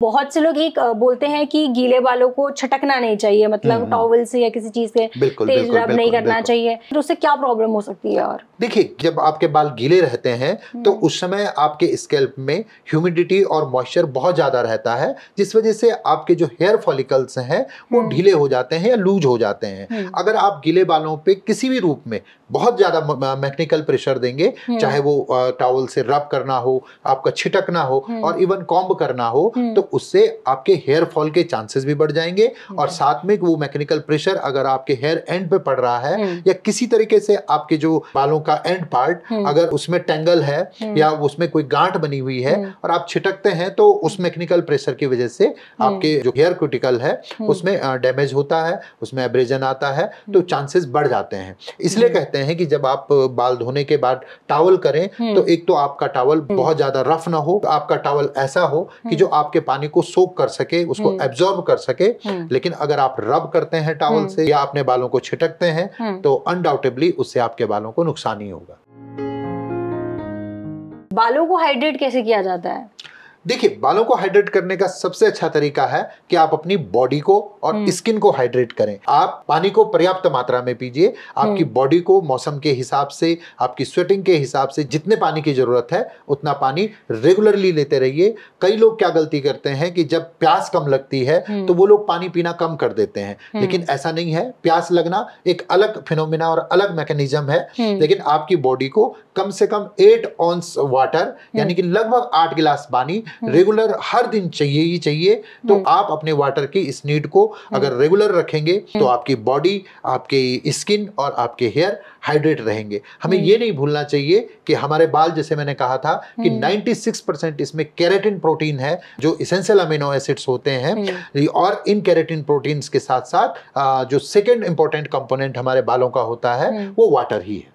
बहुत से लोग एक बोलते हैं कि गीले बालों को छटकना नहीं चाहिए मतलब टॉवल हम्म, से हाँ। या किसी चीज से तेज रब नहीं करना चाहिए तो उससे क्या प्रॉब्लम हो सकती है और देखिए जब आपके बाल गीले रहते हैं तो हम्म। उस समय आपके स्केल्प में ह्यूमिडिटी और मॉइस्चर बहुत ज़्यादा रहता है जिस वजह से आपके जो हेयर फॉलिकल्स हैं वो हम्म। ढीले हो जाते हैं या लूज हो जाते हैं अगर आप गीले बालों पे किसी भी रूप में बहुत ज़्यादा मैकेनिकल प्रेशर देंगे चाहे वो टॉवल से रब करना हो आपका छिटकना हो और इवन कॉम्ब करना हो तो उससे आपके हेयर फॉल के चांसेस भी बढ़ जाएंगे हम्म। और साथ में वो मैकेनिकल प्रेशर अगर आपके हेयर एंड पे पड़ रहा है हम्म। या किसी तरीके से आपके जो बालों का एंड पार्ट हम्म। अगर उसमें टेंगल है या उसमें कोई गांठ बनी हुई है और आप छिटकते हैं तो उस मैकेनिकल प्रेशर की वजह से आपके जो हेयर क्रिटिकल है उसमें डैमेज होता है उसमें एब्रेजन आता है तो चांसेस बढ़ जाते हैं इसलिए कहते हैं कि जब आप बाल धोने के बाद टावल करें तो एक तो आपका टावल बहुत ज्यादा रफ ना हो आपका टावल ऐसा हो कि जो आपके पानी को सोख कर सके उसको एब्जॉर्ब हम्म। कर सके हम्म। लेकिन अगर आप रब करते हैं टावल हम्म। से या अपने बालों को छिटकते हैं तो अनडाउटेबली उससे आपके बालों को नुकसान ही होगा बालों को हाइड्रेट कैसे किया जाता है देखिए बालों को हाइड्रेट करने का सबसे अच्छा तरीका है कि आप अपनी बॉडी को और स्किन हम्म। को हाइड्रेट करें आप पानी को पर्याप्त मात्रा में पीजिए आपकी बॉडी हम्म। को मौसम के हिसाब से आपकी स्वेटिंग के हिसाब से जितने पानी की जरूरत है उतना पानी रेगुलरली लेते रहिए कई लोग क्या गलती करते हैं कि जब प्यास कम लगती है हम्म। तो वो लोग पानी पीना कम कर देते हैं लेकिन ऐसा नहीं है प्यास लगना एक अलग फिनोमिना और अलग मैकेनिज्म है लेकिन आपकी बॉडी को कम से कम एट ऑन्स वाटर यानी कि लगभग आठ गिलास पानी रेगुलर हम्म। हर दिन चाहिए ही चाहिए तो हम्म। आप अपने वाटर की इस नीड को हम्म। अगर रेगुलर रखेंगे तो आपकी बॉडी आपके स्किन और आपके हेयर हाइड्रेट रहेंगे हमें ये नहीं भूलना चाहिए कि हमारे बाल जैसे मैंने कहा था कि 96 परसेंट इसमें कैरेटिन प्रोटीन है जो इसेंशियल अमीनो एसिड्स होते हैं और इन कैरेटिन प्रोटीन्स के साथ साथ जो सेकेंड इंपॉर्टेंट कंपोनेंट हमारे बालों का होता है वो वाटर ही है